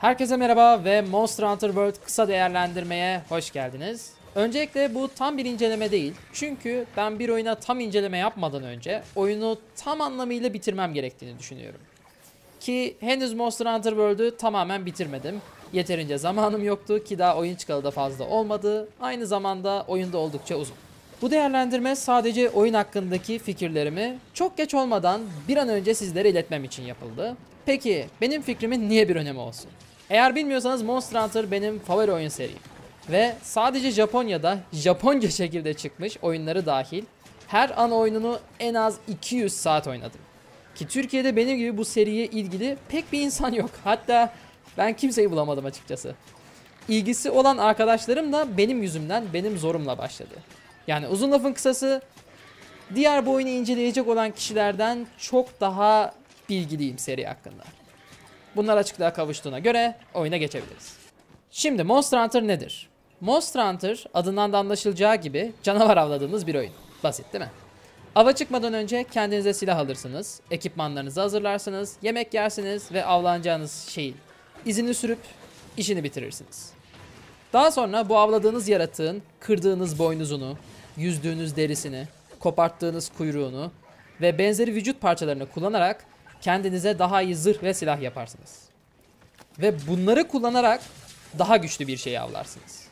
Herkese merhaba ve Monster Hunter World kısa değerlendirmeye hoş geldiniz. Öncelikle bu tam bir inceleme değil. Çünkü ben bir oyuna tam inceleme yapmadan önce oyunu tam anlamıyla bitirmem gerektiğini düşünüyorum. Ki henüz Monster Hunter World'ü tamamen bitirmedim. Yeterince zamanım yoktu ki daha oyun çıkalı da fazla olmadı. Aynı zamanda oyunda oldukça uzun. Bu değerlendirme sadece oyun hakkındaki fikirlerimi çok geç olmadan bir an önce sizlere iletmem için yapıldı. Peki benim fikrimin niye bir önemi olsun? Eğer bilmiyorsanız Monster Hunter benim favori oyun seriyim Ve sadece Japonya'da Japonca şekilde çıkmış oyunları dahil her an oyununu en az 200 saat oynadım. Ki Türkiye'de benim gibi bu seriye ilgili pek bir insan yok. Hatta ben kimseyi bulamadım açıkçası. İlgisi olan arkadaşlarım da benim yüzümden, benim zorumla başladı. Yani uzun lafın kısası diğer bu oyunu inceleyecek olan kişilerden çok daha bilgiliyim seri hakkında. Bunlar açıklığa kavuştuğuna göre oyuna geçebiliriz. Şimdi Monster Hunter nedir? Monster Hunter adından da anlaşılacağı gibi canavar avladığımız bir oyun. Basit değil mi? Ava çıkmadan önce kendinize silah alırsınız, ekipmanlarınızı hazırlarsınız, yemek yersiniz ve avlanacağınız şeyin izini sürüp işini bitirirsiniz. Daha sonra bu avladığınız yaratığın kırdığınız boynuzunu, yüzdüğünüz derisini, koparttığınız kuyruğunu ve benzeri vücut parçalarını kullanarak kendinize daha iyi zırh ve silah yaparsınız. Ve bunları kullanarak daha güçlü bir şey avlarsınız.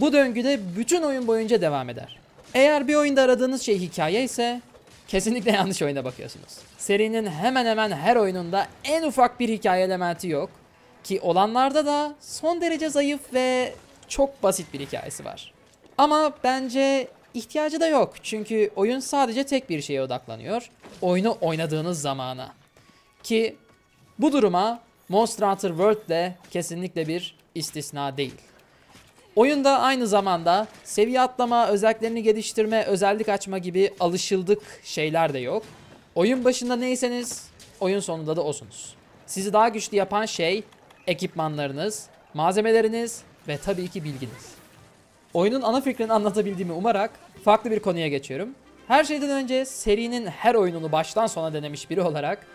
Bu döngüde bütün oyun boyunca devam eder. Eğer bir oyunda aradığınız şey hikaye ise kesinlikle yanlış oyuna bakıyorsunuz. Serinin hemen hemen her oyununda en ufak bir hikaye elementi yok ki olanlarda da son derece zayıf ve çok basit bir hikayesi var. Ama bence İhtiyacı da yok. Çünkü oyun sadece tek bir şeye odaklanıyor. Oyunu oynadığınız zamana. Ki bu duruma Monster Hunter World de kesinlikle bir istisna değil. Oyunda aynı zamanda seviye atlama, özelliklerini geliştirme, özellik açma gibi alışıldık şeyler de yok. Oyun başında neyseniz oyun sonunda da osunuz. Sizi daha güçlü yapan şey ekipmanlarınız, malzemeleriniz ve tabii ki bilginiz. Oyunun ana fikrini anlatabildiğimi umarak farklı bir konuya geçiyorum. Her şeyden önce serinin her oyununu baştan sona denemiş biri olarak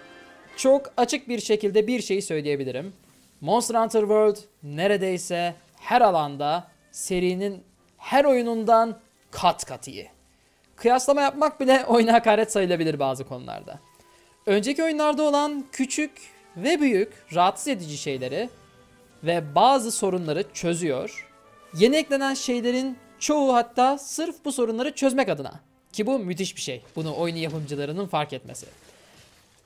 çok açık bir şekilde bir şey söyleyebilirim. Monster Hunter World neredeyse her alanda serinin her oyunundan kat kat iyi. Kıyaslama yapmak bile oyuna hakaret sayılabilir bazı konularda. Önceki oyunlarda olan küçük ve büyük rahatsız edici şeyleri ve bazı sorunları çözüyor Yeni eklenen şeylerin çoğu hatta sırf bu sorunları çözmek adına. Ki bu müthiş bir şey. Bunu oyunu yapımcılarının fark etmesi.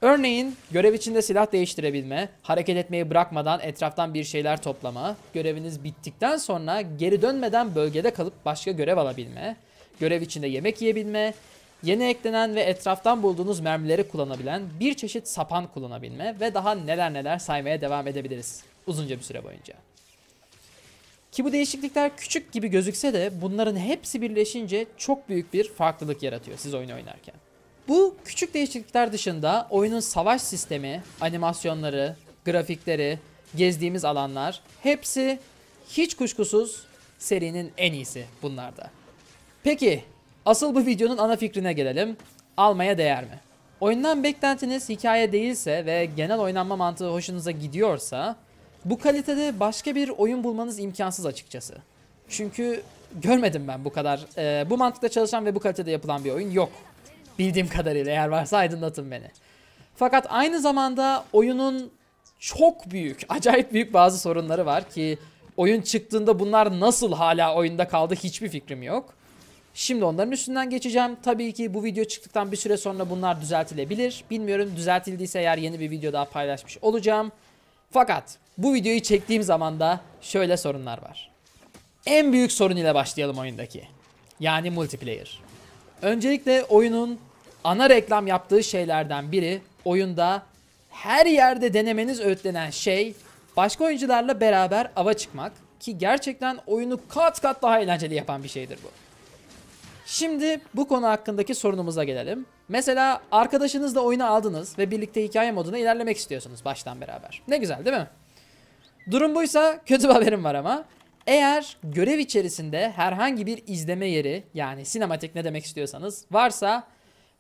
Örneğin görev içinde silah değiştirebilme, hareket etmeyi bırakmadan etraftan bir şeyler toplama, göreviniz bittikten sonra geri dönmeden bölgede kalıp başka görev alabilme, görev içinde yemek yiyebilme, yeni eklenen ve etraftan bulduğunuz mermileri kullanabilen bir çeşit sapan kullanabilme ve daha neler neler saymaya devam edebiliriz uzunca bir süre boyunca. Ki bu değişiklikler küçük gibi gözükse de bunların hepsi birleşince çok büyük bir farklılık yaratıyor siz oyunu oynarken. Bu küçük değişiklikler dışında oyunun savaş sistemi, animasyonları, grafikleri, gezdiğimiz alanlar hepsi hiç kuşkusuz serinin en iyisi bunlarda. Peki asıl bu videonun ana fikrine gelelim. Almaya değer mi? Oyundan beklentiniz hikaye değilse ve genel oynanma mantığı hoşunuza gidiyorsa bu kalitede başka bir oyun bulmanız imkansız açıkçası. Çünkü görmedim ben bu kadar. E, bu mantıkla çalışan ve bu kalitede yapılan bir oyun yok. Bildiğim kadarıyla eğer varsa aydınlatın beni. Fakat aynı zamanda oyunun çok büyük, acayip büyük bazı sorunları var ki oyun çıktığında bunlar nasıl hala oyunda kaldı hiçbir fikrim yok. Şimdi onların üstünden geçeceğim. Tabii ki bu video çıktıktan bir süre sonra bunlar düzeltilebilir. Bilmiyorum düzeltildiyse eğer yeni bir video daha paylaşmış olacağım. Fakat bu videoyu çektiğim zaman da şöyle sorunlar var. En büyük sorun ile başlayalım oyundaki. Yani multiplayer. Öncelikle oyunun ana reklam yaptığı şeylerden biri oyunda her yerde denemeniz öğütlenen şey başka oyuncularla beraber ava çıkmak ki gerçekten oyunu kat kat daha eğlenceli yapan bir şeydir bu. Şimdi bu konu hakkındaki sorunumuza gelelim. Mesela arkadaşınızla oyunu aldınız ve birlikte hikaye moduna ilerlemek istiyorsunuz baştan beraber. Ne güzel değil mi? Durum buysa kötü bir haberim var ama. Eğer görev içerisinde herhangi bir izleme yeri yani sinematik ne demek istiyorsanız varsa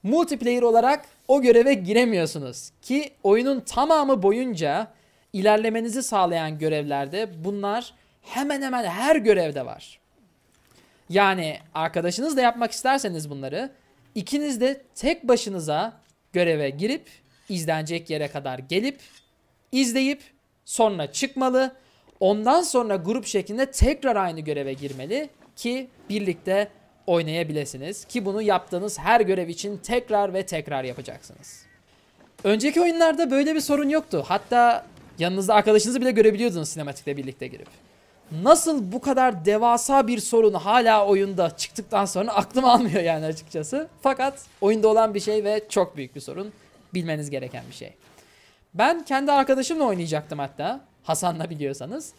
multiplayer olarak o göreve giremiyorsunuz. Ki oyunun tamamı boyunca ilerlemenizi sağlayan görevlerde bunlar hemen hemen her görevde var. Yani arkadaşınız da yapmak isterseniz bunları ikiniz de tek başınıza göreve girip izlenecek yere kadar gelip izleyip sonra çıkmalı. Ondan sonra grup şeklinde tekrar aynı göreve girmeli ki birlikte oynayabilirsiniz. Ki bunu yaptığınız her görev için tekrar ve tekrar yapacaksınız. Önceki oyunlarda böyle bir sorun yoktu. Hatta yanınızda arkadaşınızı bile görebiliyordunuz sinematikle birlikte girip nasıl bu kadar devasa bir sorun hala oyunda çıktıktan sonra aklım almıyor yani açıkçası. Fakat oyunda olan bir şey ve çok büyük bir sorun. Bilmeniz gereken bir şey. Ben kendi arkadaşımla oynayacaktım hatta. Hasan'la biliyorsanız.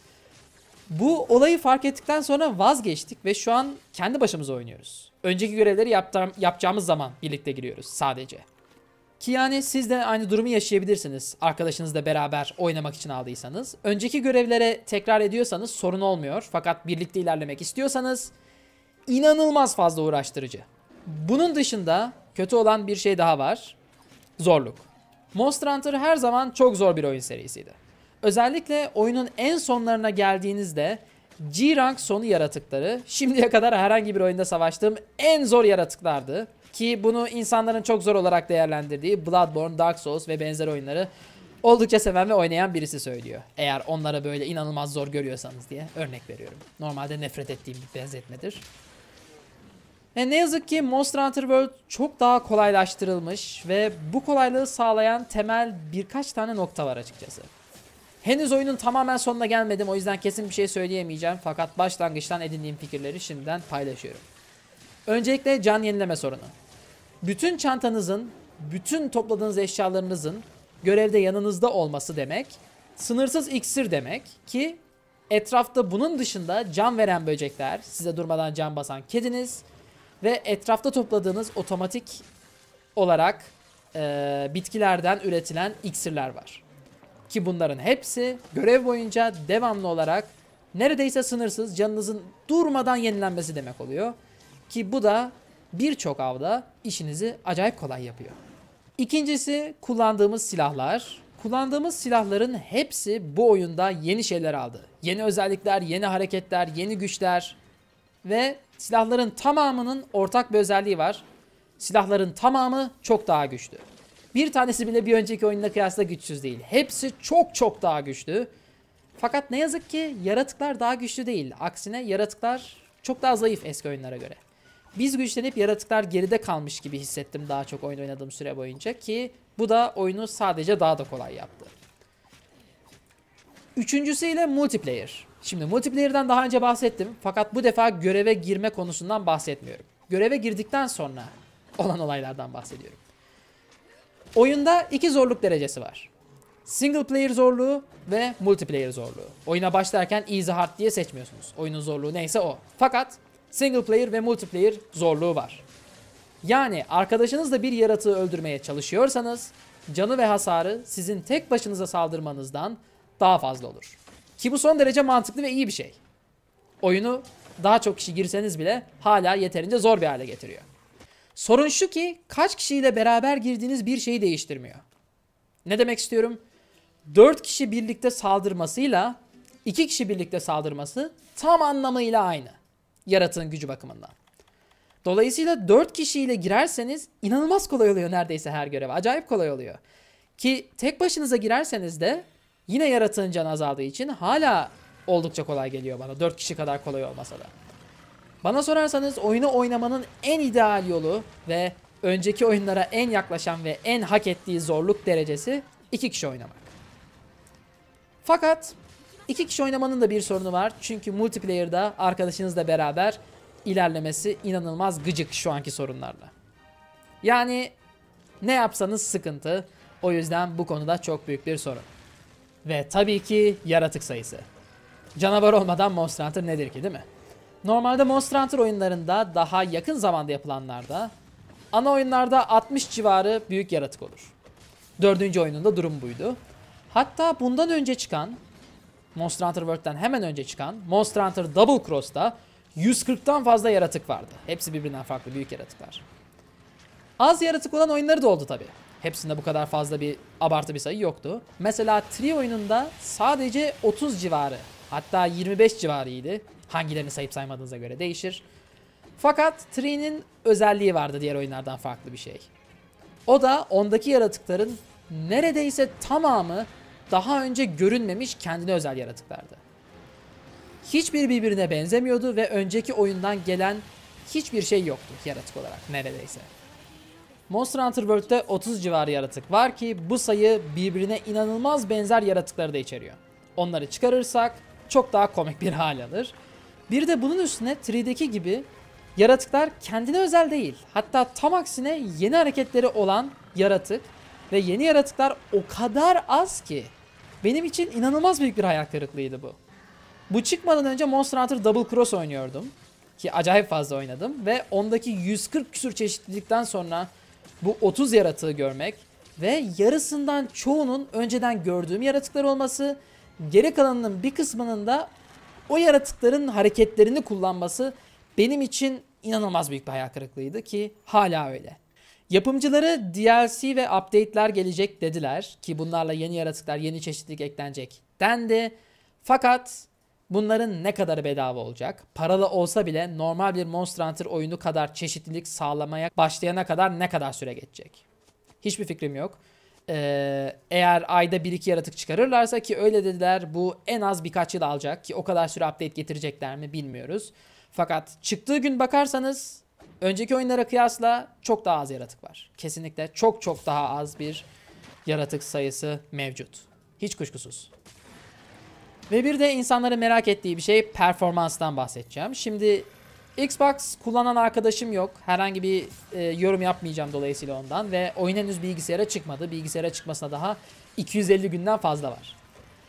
Bu olayı fark ettikten sonra vazgeçtik ve şu an kendi başımıza oynuyoruz. Önceki görevleri yaptığım, yapacağımız zaman birlikte giriyoruz sadece. Ki yani siz de aynı durumu yaşayabilirsiniz. Arkadaşınızla beraber oynamak için aldıysanız. Önceki görevlere tekrar ediyorsanız sorun olmuyor. Fakat birlikte ilerlemek istiyorsanız inanılmaz fazla uğraştırıcı. Bunun dışında kötü olan bir şey daha var. Zorluk. Monster Hunter her zaman çok zor bir oyun serisiydi. Özellikle oyunun en sonlarına geldiğinizde G-Rank sonu yaratıkları şimdiye kadar herhangi bir oyunda savaştığım en zor yaratıklardı. Ki bunu insanların çok zor olarak değerlendirdiği Bloodborne, Dark Souls ve benzer oyunları oldukça seven ve oynayan birisi söylüyor. Eğer onlara böyle inanılmaz zor görüyorsanız diye örnek veriyorum. Normalde nefret ettiğim bir benzetmedir. E ne yazık ki Monster Hunter World çok daha kolaylaştırılmış ve bu kolaylığı sağlayan temel birkaç tane nokta var açıkçası. Henüz oyunun tamamen sonuna gelmedim o yüzden kesin bir şey söyleyemeyeceğim fakat başlangıçtan edindiğim fikirleri şimdiden paylaşıyorum. Öncelikle can yenileme sorunu. Bütün çantanızın, bütün topladığınız eşyalarınızın görevde yanınızda olması demek, sınırsız iksir demek ki etrafta bunun dışında can veren böcekler, size durmadan can basan kediniz ve etrafta topladığınız otomatik olarak e, bitkilerden üretilen iksirler var. Ki bunların hepsi görev boyunca devamlı olarak neredeyse sınırsız canınızın durmadan yenilenmesi demek oluyor. Ki bu da birçok avda işinizi acayip kolay yapıyor. İkincisi kullandığımız silahlar. Kullandığımız silahların hepsi bu oyunda yeni şeyler aldı. Yeni özellikler, yeni hareketler, yeni güçler ve silahların tamamının ortak bir özelliği var. Silahların tamamı çok daha güçlü. Bir tanesi bile bir önceki oyunla kıyasla güçsüz değil. Hepsi çok çok daha güçlü. Fakat ne yazık ki yaratıklar daha güçlü değil. Aksine yaratıklar çok daha zayıf eski oyunlara göre. Biz güçlenip yaratıklar geride kalmış gibi hissettim daha çok oyun oynadığım süre boyunca ki bu da oyunu sadece daha da kolay yaptı. Üçüncüsüyle multiplayer. Şimdi multiplayer'dan daha önce bahsettim fakat bu defa göreve girme konusundan bahsetmiyorum. Göreve girdikten sonra olan olaylardan bahsediyorum. Oyunda iki zorluk derecesi var. Single player zorluğu ve multiplayer zorluğu. Oyuna başlarken easy hard diye seçmiyorsunuz. Oyunun zorluğu neyse o. Fakat single player ve multiplayer zorluğu var. Yani arkadaşınızla bir yaratığı öldürmeye çalışıyorsanız canı ve hasarı sizin tek başınıza saldırmanızdan daha fazla olur. Ki bu son derece mantıklı ve iyi bir şey. Oyunu daha çok kişi girseniz bile hala yeterince zor bir hale getiriyor. Sorun şu ki kaç kişiyle beraber girdiğiniz bir şeyi değiştirmiyor. Ne demek istiyorum? 4 kişi birlikte saldırmasıyla 2 kişi birlikte saldırması tam anlamıyla aynı. Yaratığın gücü bakımından. Dolayısıyla 4 kişiyle girerseniz inanılmaz kolay oluyor neredeyse her görev. Acayip kolay oluyor. Ki tek başınıza girerseniz de yine yaratığın can azaldığı için hala oldukça kolay geliyor bana. 4 kişi kadar kolay olmasa da. Bana sorarsanız oyunu oynamanın en ideal yolu ve önceki oyunlara en yaklaşan ve en hak ettiği zorluk derecesi 2 kişi oynamak. Fakat İki kişi oynamanın da bir sorunu var. Çünkü multiplayer'da arkadaşınızla beraber ilerlemesi inanılmaz gıcık şu anki sorunlarla. Yani ne yapsanız sıkıntı. O yüzden bu konuda çok büyük bir sorun. Ve tabii ki yaratık sayısı. Canavar olmadan Monster Hunter nedir ki değil mi? Normalde Monster Hunter oyunlarında daha yakın zamanda yapılanlarda ana oyunlarda 60 civarı büyük yaratık olur. Dördüncü oyununda durum buydu. Hatta bundan önce çıkan Monster Hunter World'den hemen önce çıkan Monster Hunter Double Cross'ta 140'tan fazla yaratık vardı. Hepsi birbirinden farklı büyük yaratıklar. Az yaratık olan oyunları da oldu tabi. Hepsinde bu kadar fazla bir abartı bir sayı yoktu. Mesela Tri oyununda sadece 30 civarı hatta 25 civarıydı. Hangilerini sayıp saymadığınıza göre değişir. Fakat Tree'nin özelliği vardı diğer oyunlardan farklı bir şey. O da ondaki yaratıkların neredeyse tamamı daha önce görünmemiş kendine özel yaratıklardı. Hiçbir birbirine benzemiyordu ve önceki oyundan gelen hiçbir şey yoktu yaratık olarak neredeyse. Monster Hunter World'de 30 civarı yaratık var ki bu sayı birbirine inanılmaz benzer yaratıkları da içeriyor. Onları çıkarırsak çok daha komik bir hal alır. Bir de bunun üstüne 3'deki gibi yaratıklar kendine özel değil. Hatta tam aksine yeni hareketleri olan yaratık ve yeni yaratıklar o kadar az ki benim için inanılmaz büyük bir hayal kırıklığıydı bu. Bu çıkmadan önce Monster Hunter Double Cross oynuyordum. Ki acayip fazla oynadım. Ve ondaki 140 küsur çeşitlilikten sonra bu 30 yaratığı görmek ve yarısından çoğunun önceden gördüğüm yaratıklar olması, geri kalanının bir kısmının da o yaratıkların hareketlerini kullanması benim için inanılmaz büyük bir hayal kırıklığıydı ki hala öyle. Yapımcıları DLC ve update'ler gelecek dediler ki bunlarla yeni yaratıklar, yeni çeşitlilik eklenecek dendi. Fakat bunların ne kadar bedava olacak? Paralı olsa bile normal bir Monster Hunter oyunu kadar çeşitlilik sağlamaya başlayana kadar ne kadar süre geçecek? Hiçbir fikrim yok. Ee, eğer ayda 1-2 yaratık çıkarırlarsa ki öyle dediler bu en az birkaç yıl alacak ki o kadar süre update getirecekler mi bilmiyoruz. Fakat çıktığı gün bakarsanız Önceki oyunlara kıyasla çok daha az yaratık var. Kesinlikle çok çok daha az bir yaratık sayısı mevcut. Hiç kuşkusuz. Ve bir de insanların merak ettiği bir şey performanstan bahsedeceğim. Şimdi Xbox kullanan arkadaşım yok. Herhangi bir e, yorum yapmayacağım dolayısıyla ondan ve oyun henüz bilgisayara çıkmadı. Bilgisayara çıkmasına daha 250 günden fazla var.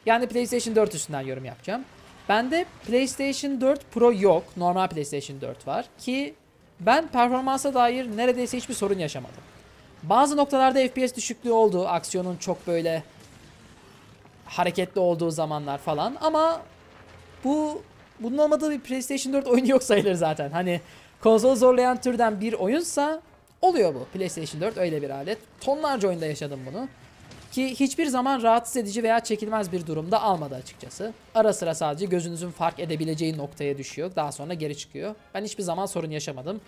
Yani PlayStation 4 üstünden yorum yapacağım. Bende PlayStation 4 Pro yok. Normal PlayStation 4 var ki ben performansa dair neredeyse hiçbir sorun yaşamadım. Bazı noktalarda FPS düşüklüğü oldu. Aksiyonun çok böyle hareketli olduğu zamanlar falan ama bu bunun olmadığı bir PlayStation 4 oyunu yok sayılır zaten. Hani konsol zorlayan türden bir oyunsa oluyor bu. PlayStation 4 öyle bir alet. Tonlarca oyunda yaşadım bunu. Ki hiçbir zaman rahatsız edici veya çekilmez bir durumda almadı açıkçası. Ara sıra sadece gözünüzün fark edebileceği noktaya düşüyor. Daha sonra geri çıkıyor. Ben hiçbir zaman sorun yaşamadım.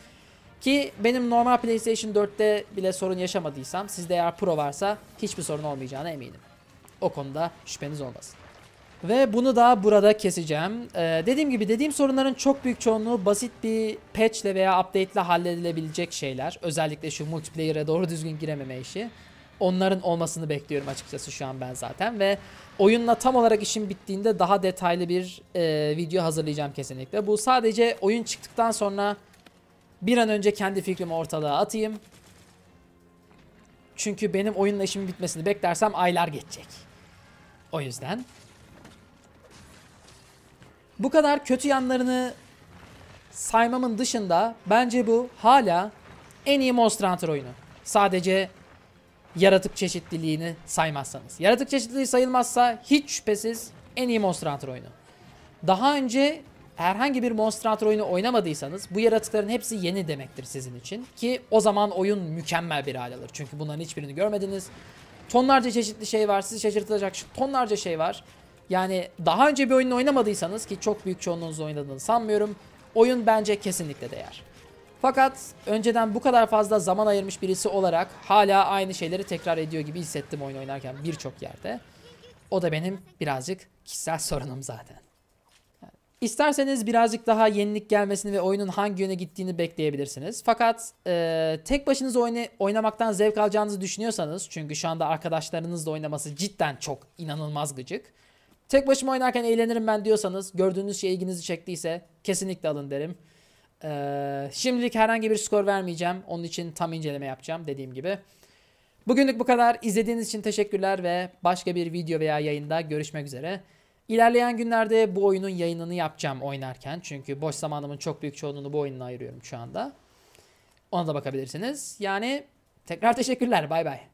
Ki benim normal PlayStation 4'te bile sorun yaşamadıysam sizde eğer Pro varsa hiçbir sorun olmayacağına eminim. O konuda şüpheniz olmasın. Ve bunu da burada keseceğim. Ee, dediğim gibi dediğim sorunların çok büyük çoğunluğu basit bir patchle veya update ile halledilebilecek şeyler. Özellikle şu multiplayer'e doğru düzgün girememe işi onların olmasını bekliyorum açıkçası şu an ben zaten ve oyunla tam olarak işin bittiğinde daha detaylı bir e, video hazırlayacağım kesinlikle. Bu sadece oyun çıktıktan sonra bir an önce kendi fikrimi ortalığa atayım. Çünkü benim oyunla işimin bitmesini beklersem aylar geçecek. O yüzden. Bu kadar kötü yanlarını saymamın dışında bence bu hala en iyi Monster Hunter oyunu. Sadece yaratık çeşitliliğini saymazsanız. Yaratık çeşitliliği sayılmazsa hiç şüphesiz en iyi Monster Hunter oyunu. Daha önce herhangi bir Monster Hunter oyunu oynamadıysanız bu yaratıkların hepsi yeni demektir sizin için. Ki o zaman oyun mükemmel bir hal alır. Çünkü bunların hiçbirini görmediniz. Tonlarca çeşitli şey var. Sizi şaşırtacak tonlarca şey var. Yani daha önce bir oyunu oynamadıysanız ki çok büyük çoğunluğunuz oynadığını sanmıyorum. Oyun bence kesinlikle değer. Fakat önceden bu kadar fazla zaman ayırmış birisi olarak hala aynı şeyleri tekrar ediyor gibi hissettim oyun oynarken birçok yerde. O da benim birazcık kişisel sorunum zaten. İsterseniz birazcık daha yenilik gelmesini ve oyunun hangi yöne gittiğini bekleyebilirsiniz. Fakat e, tek başınız oyna oynamaktan zevk alacağınızı düşünüyorsanız çünkü şu anda arkadaşlarınızla oynaması cidden çok inanılmaz gıcık. Tek başıma oynarken eğlenirim ben diyorsanız gördüğünüz şey ilginizi çektiyse kesinlikle alın derim. Ee, şimdilik herhangi bir skor vermeyeceğim. Onun için tam inceleme yapacağım dediğim gibi. Bugünlük bu kadar. İzlediğiniz için teşekkürler ve başka bir video veya yayında görüşmek üzere. İlerleyen günlerde bu oyunun yayınını yapacağım oynarken. Çünkü boş zamanımın çok büyük çoğunluğunu bu oyunla ayırıyorum şu anda. Ona da bakabilirsiniz. Yani tekrar teşekkürler. Bay bay.